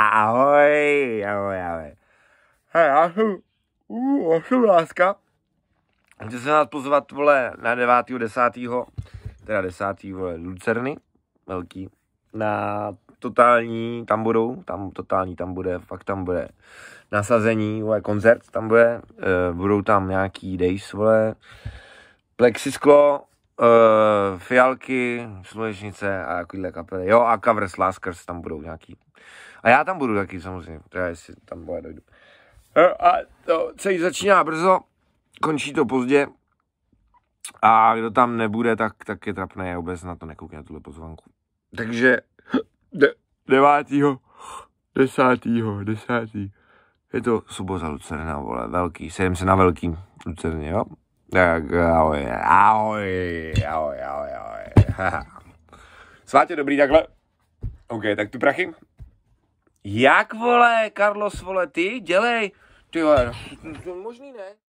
Ahoj, ahoj, ahoj. Hej, já jsem uh, já jsem láska. Chci se nás pozvat, vole, na 9. 10. Teda 10. vole, Lucerny, velký, na totální, tam budou, tam totální, tam bude, fakt tam bude nasazení, vole, koncert tam bude, e, budou tam nějaký days, vole, plexisklo, uh, Fialky, Slunečnice a takovýhle kapely. Jo, a Cover se tam budou nějaký. A já tam budu taky samozřejmě, Třeba jestli tam bude dojdu. Eh, a to celý začíná brzo, končí to pozdě. A kdo tam nebude, tak, tak je trapné, já vůbec na to nekoukne na tuhle pozvanku. Takže 9. 10. 10. Je to sobota Lucerna, vole, velký, sejdem se na velký Lucerně, jo? Tak ahoj, ahoj, ahoj, ahoj, ahoj. Svátě, dobrý, takhle. OK, tak ty prachy. Jak vole, Carlos, vole, ty, dělej. Ty vole, no, to možný ne.